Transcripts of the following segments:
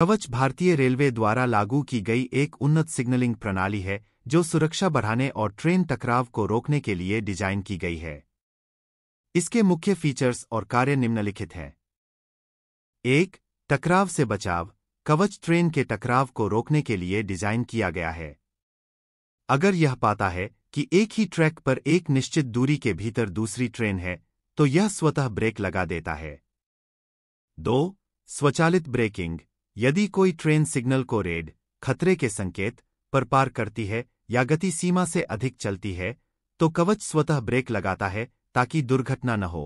कवच भारतीय रेलवे द्वारा लागू की गई एक उन्नत सिग्नलिंग प्रणाली है जो सुरक्षा बढ़ाने और ट्रेन टकराव को रोकने के लिए डिजाइन की गई है इसके मुख्य फीचर्स और कार्य निम्नलिखित हैं एक टकराव से बचाव कवच ट्रेन के टकराव को रोकने के लिए डिजाइन किया गया है अगर यह पाता है कि एक ही ट्रैक पर एक निश्चित दूरी के भीतर दूसरी ट्रेन है तो यह स्वतः ब्रेक लगा देता है दो स्वचालित ब्रेकिंग यदि कोई ट्रेन सिग्नल को रेड खतरे के संकेत पर पार करती है या गति सीमा से अधिक चलती है तो कवच स्वतः ब्रेक लगाता है ताकि दुर्घटना न हो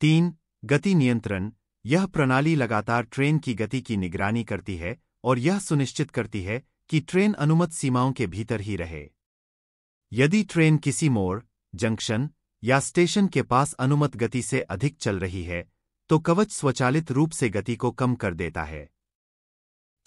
तीन गति नियंत्रण यह प्रणाली लगातार ट्रेन की गति की निगरानी करती है और यह सुनिश्चित करती है कि ट्रेन अनुमत सीमाओं के भीतर ही रहे यदि ट्रेन किसी मोड़ जंक्शन या स्टेशन के पास अनुमत गति से अधिक चल रही है तो कवच स्वचालित रूप से गति को कम कर देता है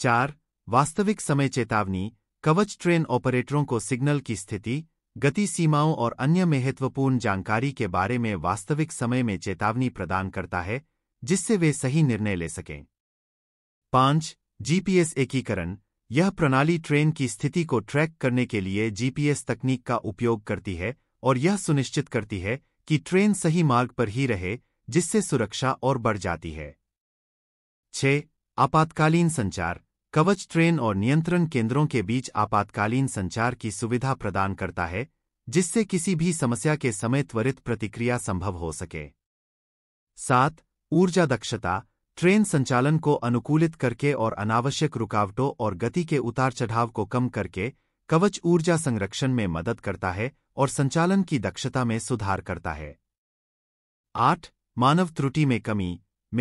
चार वास्तविक समय चेतावनी कवच ट्रेन ऑपरेटरों को सिग्नल की स्थिति गति सीमाओं और अन्य महत्वपूर्ण जानकारी के बारे में वास्तविक समय में चेतावनी प्रदान करता है जिससे वे सही निर्णय ले सकें पाँच जीपीएस एकीकरण यह प्रणाली ट्रेन की स्थिति को ट्रैक करने के लिए जीपीएस तकनीक का उपयोग करती है और यह सुनिश्चित करती है कि ट्रेन सही मार्ग पर ही रहे जिससे सुरक्षा और बढ़ जाती है छह आपातकालीन संचार कवच ट्रेन और नियंत्रण केंद्रों के बीच आपातकालीन संचार की सुविधा प्रदान करता है जिससे किसी भी समस्या के समय त्वरित प्रतिक्रिया संभव हो सके सात ऊर्जा दक्षता ट्रेन संचालन को अनुकूलित करके और अनावश्यक रुकावटों और गति के उतार चढ़ाव को कम करके कवच ऊर्जा संरक्षण में मदद करता है और संचालन की दक्षता में सुधार करता है आठ मानव त्रुटि में कमी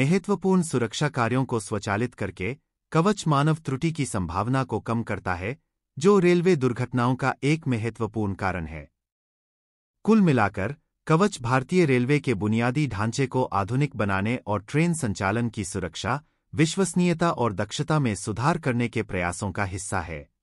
महत्वपूर्ण सुरक्षा कार्यों को स्वचालित करके कवच मानव त्रुटि की संभावना को कम करता है जो रेलवे दुर्घटनाओं का एक महत्वपूर्ण कारण है कुल मिलाकर कवच भारतीय रेलवे के बुनियादी ढांचे को आधुनिक बनाने और ट्रेन संचालन की सुरक्षा विश्वसनीयता और दक्षता में सुधार करने के प्रयासों का हिस्सा है